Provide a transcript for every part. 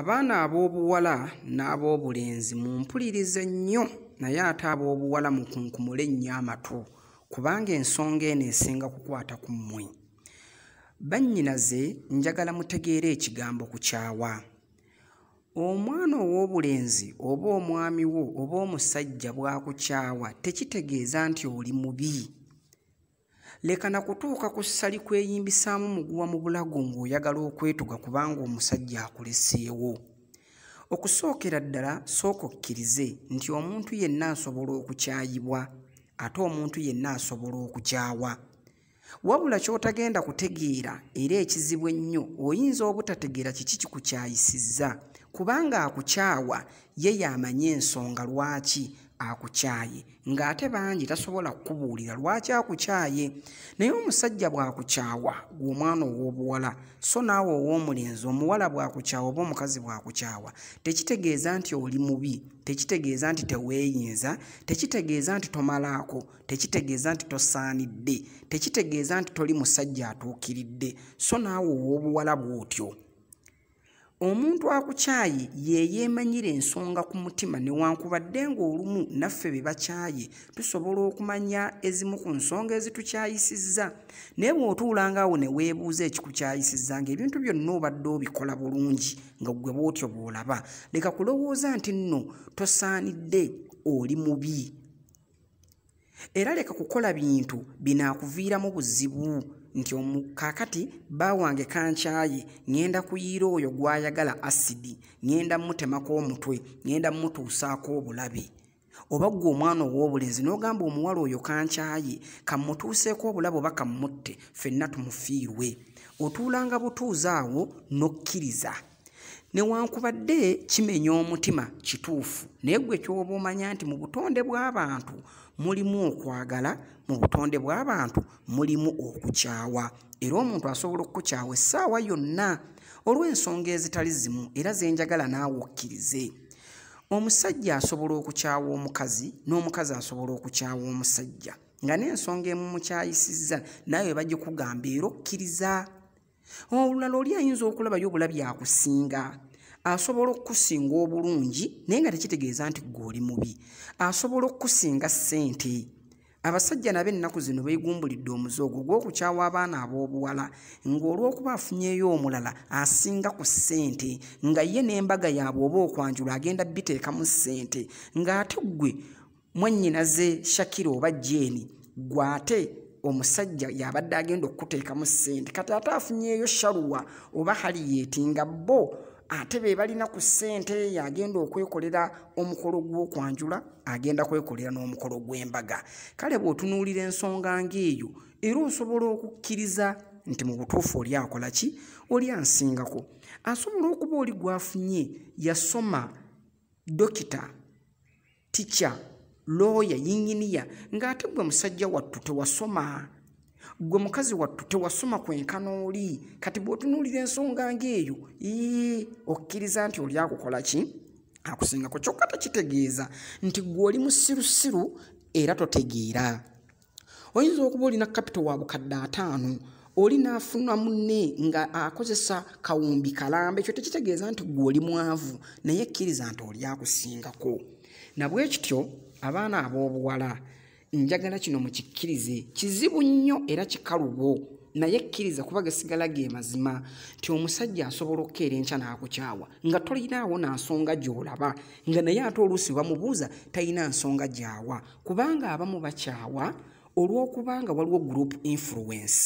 abaana ab'obuwala n'ab'obulenzi mumpulirize nnyo naye ate ab'obuwala mukunkumule nnyo amatu kubanga ensonga eno esinga kukwata ku mmwe bannyinaze njagala mutegeere ekigambo ku kyawa omwana ow'obulenzi oba omwami wo oba omusajja bwakukyawa tekitegeeza nti oli mubi leka nakutuuka ku ssali kweyimbisaamu muguwa mu bulago ng'oyagala okwetuga kubanga omusajja akuleseewo okusookera ddala sooka okkirize nti omuntu yenna asobola okukyayibwa ate omuntu yenna asobola okukyawa wabula ky'otagenda kutegeera era ekizibu ennyo oyinza obutategeera kiki kikukyayisizza kubanga akukyawa ye yaamanye ensonga lwaki akukyaye ng'ate bangi tasobola kkubuulira lwaki akukyaye naye omusajja bw'akukyawa gweomwana ow'obuwala so naawe ow'omulenzi omuwala bw'akukyawa oba omukazi bw'akukyawa tekitegeeza nti oli mubi tekitegeeza nti teweeyinza tekitegeeza nti tomalaako tekitegeeza nti tosaanidde tekitegeeza nti toli musajja atuukiridde so naawe ow'obuwala bw'otyo omuntu akukyaye yeyeemanyira ensonga ku mutima newankubadde ng'olumu naffe be bakyaye tusobola okumanya ezimu ku nsonga ezitukyayisizza naye bw'otuulangaawo ne weebuuza ekikukyayisizza ng'ebintu byonna obadde obikola bulungi nga ggwe bw'otyo bw'olaba leka kulowooza nti nno tosaanidde oli mubi era leka kukola bintu binaakuviiramu buzibu nti omukaakati ba wange kancaye ŋenda kuyiira oyo gwayagala asidi ŋenda mmutemako omutwe ŋenda mmutuusaako obulabe oba ggwe omwana ow'obulenzi n'ogamba omuwala oyo kancaye kamutuuseeko obulabe oba kamutte ffenna tumufiirwe otuulanga butuuza awo n'okkiriza newankubadde kimenya omutima kituufu naye gwe kyoba omanya nti mu butonde bw'abantu mulimu okwagala mu butonde bw'abantu mulimu okukyawa era omuntu asobola okukukyawa essaawa yonna olw'ensonga ezitali zimu era zenjagala naawe okkirize omusajja asobola okukyawa omukazi n'omukazi asobola okukyawa omusajja nga n'ensonga emumukyayisizza naye bagikugamba era okkiriza olulala oli ayinza okulabayo obulabyakusinga asobola okkusinga obulungi naye nga tekitegeeza nti gweoli mubi asobola okkusinga ssente abasajja nabo ennaku zino beegumbulidde omuze ogwo gw'okukyawa abaana ab'obuwala ng'olw'okuba afunyeeyo omulala asinga ku ssente nga ye n'embaga yaabwe oba okwanjula agenda biteekamu ssente ng'ate ggwe mwannyinaze shakira oba jeeni gw'ate omusajja y'abadde agenda okkuteekamu ssente kati ate afunyeeyo sharuwa oba haliyeeti nga bo ate be balina ku ssente yagenda okwekolera omukolo gw'okwanjula agenda kwekolera n'omukolo gw'embaga kale bw'otunuulira ensonga ng'eyo era osobola okukkiriza nti mu butuufu oli akola ki oli ansingako asobola okuba oli gwafunye yasoma dokita ticca lawyer yinginiya ng'ate gwe musajja wattu tewasoma gwe mukazi wattu tewasoma kwenkana oli kati bw'otunuulira ensonga ngaeyo ii okkiriza nti oli akukola ki akusingako kyokka takitegeeza nti gwe oli musirusiru era totegeera oyinza okuba olina kapito wa bukadde ataano oli n'afuna munne nga akozesa kawumbi kalamba ekyo tekitegeeza nti gwe oli mwavu naye kkiriza nti oli akusingako nabwekityo abaana ab'obuwala njagala kino mukikkirize kizibu nnyo era kikalubo naye kkiriza kuba gasigala geemazima nti omusajja asobola okkeera enkya n'akukyawa nga tolinaawo nansonga gy'olaba nga naye ate oluusi bamubuuza talina nsonga gy'awa kubanga abamu bakyawa olw'okuba nga waliwo group influence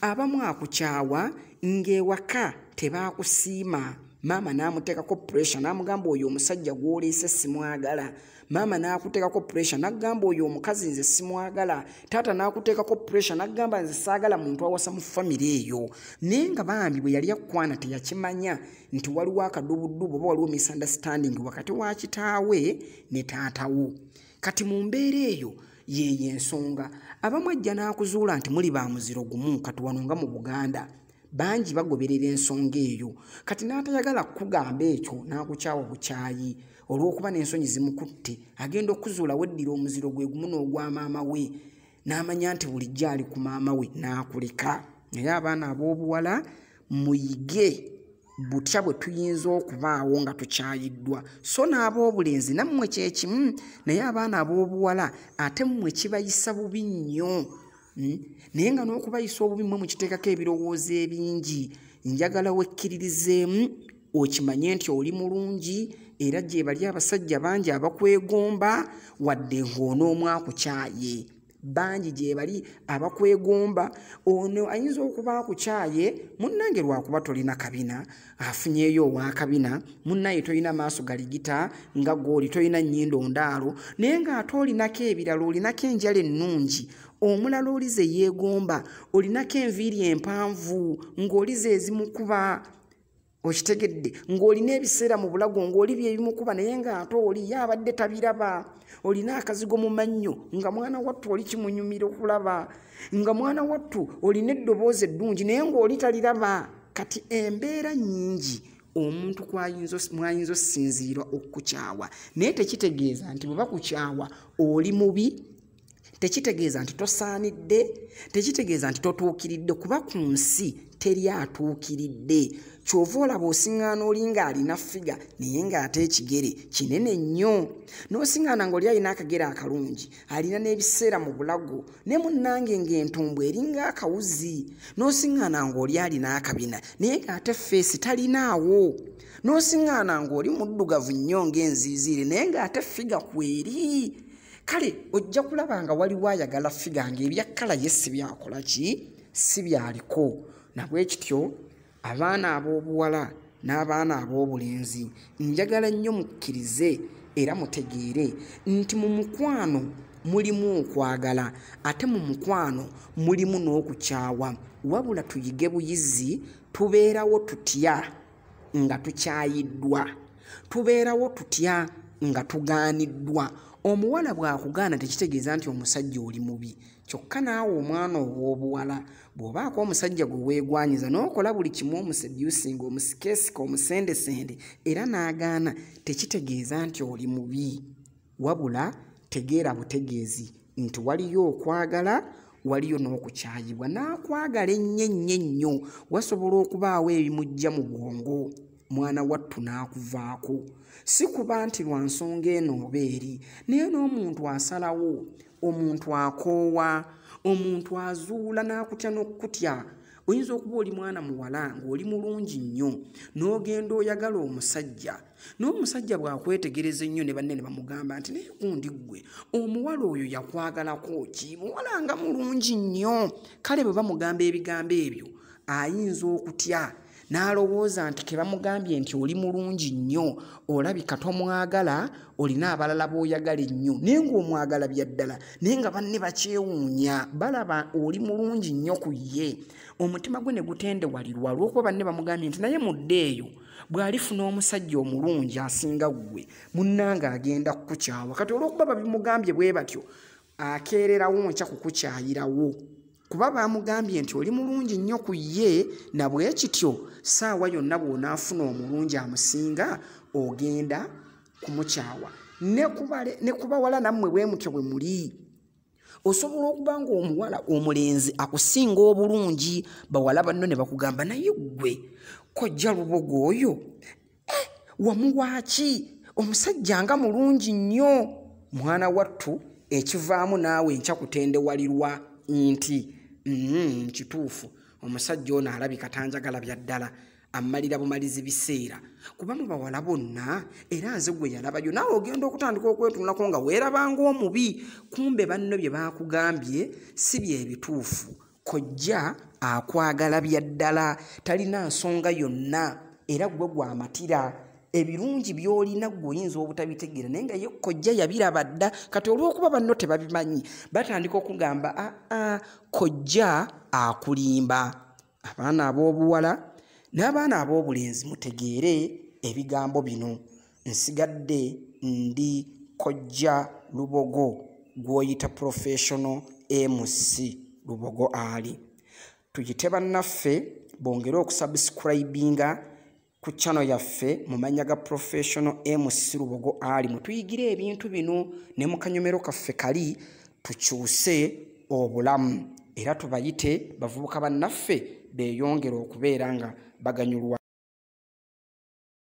abamu akukyawa ng'ewaka tebaakusiima maama n'amuteekako puressure n'amugamba oyo omusajja gw'oleese simwagala maama n'akuteekako puresure n'agamba oyo omukazi nze simwagala taata n'akuteekako puresure n'agamba nze saagala muntu awasa mu famire eyo naye nga bambi bwe yali akwana teyakimanya nti waliwo akadubudubu oba waliwo misunderstanding wakati wa kitaawe ne taatawo kati mu mbeera eyo yeyo ensonga abamu ajja n'akuzuula nti muli ba muziro gumu kati wano nga mu buganda bangi bagoberera ensonga eyo kati n'atayagala kukugamba ekyo n'akukyawa bukyayi olw'okuba n'ensonyi zimukutte agenda okuzuula weddira omuziro gwe gumu n'ogwa maama we n'amanya nti bulijjo ali ku maama we n'akuleka naye abaana ab'obuwala muyige butya bwe tuyinza okubaawo nga tukyayiddwa so n'ab'obulenzi nammwe kyekimu naye abaana ab'obuwala ate mmwe kibayisa bubi nnyo mm? naye nga n'okubayisa obubi mmwe mukiteekako ebirowoozo ebingi njagala wekkiririzeemu okimanye nti oli mulungi era gye bali abasajja bangi abakwegomba wadde ng'onoomwakukyaye bangi gye bali abakwegomba ono ayinza okuba akukyaye munnange lwakuba tolina kabina afunyeeyo owakabina munnaye tolina maaso galigita nga gooli tolina nyindo ndaalo naye ng'ate olinako ebirala olinako enjala ennungi omulala olize yeegomba olinako enviiri empanvu ng'olize ezimukuba okitegedde ng'olina ebiseera mu bulago ng'oli byebimukuba naye ng'ate oli ye abadde tabiraba olina akazigo mu mannyo nga mwana wattu oli kimunyumira okulaba nga mwana wattu olina eddoboozi eddungi naye ng'oli taliraba kati embeera nnyingi omuntu mwayinza osinziirwa okukukyawa naye tekitegeeza nti bwe bakukyawa oli mubi tekitegeeza nti tosaanidde tekitegeeza nti totuukiridde kuba ku nsi teri atuukiridde kyova olaba osiŋŋaana oli ng'alina figa naye ng'ate ekigere kinene nnyo n'osiŋŋaana ng'oli alina akagere akalungi alina n'ebiseera mu bulago ne munnange ng'entumbu eri ng'akawuzi n'osiŋŋaana ng'oli alina akabina naye ng'ate feesi talinaawo n'osiŋŋaana ng'oli muddugavu nnyo ng'enziiziire naye ng'ate figa kweri kale ojja kulaba nga waliwo ayagala figa ng'ebyakkala ye si byakola ki si byaliko nabwekityo abaana ab'obuwala n'abaana ab'obulenzi njagala nnyo mukkirize era mutegeere nti mu mukwano mulimu okwagala ate mu mukwano mulimu n'okukyawa wabula tuyige buyizi tubeerawo tutya nga tukyayiddwa tubeerawo tutya nga tugaaniddwa omuwala bw'akugaana tekitegeeza nti omusajja oli mubi kyokka naawe omwana ow'obuwala bw'obaako omusajja gwe weegwanyiza n'okola buli kimu omusediusinga omusikeesika omusendesende era n'agaana tekitegeeza nti oli mubi wabula tegeera butegeezi nti waliyo okwagala waliyo n'okukyayibwa n'akwagala ennyo ennyo ennyo wasobola okubaawo ebimujja mu bwongo mwana wattu n'akuvaako si kuba nti lwa nsonga eno obeeri naye n'omuntu asalawo omuntu akoowa omuntu azuula n'akutya n'okkutya oyinza okuba oli mwana muwala ng'oli mulungi nnyo n'ogenda oyagala omusajja n'omusajja bw'akwetegereza ennyo ne banne ne bamugamba nti naye gundi ggwe omuwala oyo yakwagalako ki muwala nga mulungi nnyo kale bwe bamugamba ebigambo ebyo ayinza okutya n'alowooza nti ke bamugambye nti oli mulungi nnyo olabika tomwagala olina abalala b'oyagala ennyo naye ng'omwagala bya ddala naye nga banne bakyewuunya balaba oli mulungi nnyo ku ye omutima gwe ne gutendewalirwa olw'okuba banne bamugambye nti naye mudde eyo bw'alifuna omusajja omulungi asinga ggwe munnanga agenda kukukyawa kati olw'okuba babimugambye bwe batyo akeererawo nkya kukukyayirawo kuba bamugambye nti oli mulungi nnyo ku ye nabwe kityo saawa yonna bw'onaafuna omulungi amusinga ogenda kumukyawa ne kubawala nammwe bwe mutyo bwe muli osobola okuba nga omuwala omulenzi akusinga obulungi bawala banno ne bakugamba naye ggwe kojja lubogo oyo e eh, wamuwaaki omusajja nga mulungi nnyo mwana wattu ekivaamu naawe nkya kutendewalirwa nti Mm, kituufu omusajja ono alabika tanjagala bya ddala ammalira bumalizi biseera kuba mu bawala bonna era nze gwe yalabayo naawe ogenda okutandika okwetunulako nga weerabangaomubi kumbe banno bye baakugambye si bye bituufu kojja akwagala bya ddala talina nsonga yonna era gwe gwamatira ebirungi byolina gweoyinza obutabitegeera naye nga ye kojja yabiraba dda kati olwokuba banno tebabimanyi batandika okugamba aa ah, ah, kojja akulimba abaana ab'obuwala n'abaana ab'obulenzi mutegeere ebigambo bino nsigadde ndi kojja lubogo gwoyita professional mc lubogo ali tuyite bannaffe bongere okusabusikuraibinga ku channel yaffe mumanya ga professional MC Rubogo ali mutuyigire ebintu bino ne mukanyomero kaffe kali tukyuse obulamu era tubayite bavubuka bannaffe beeyongera okubeera nga baganyulwa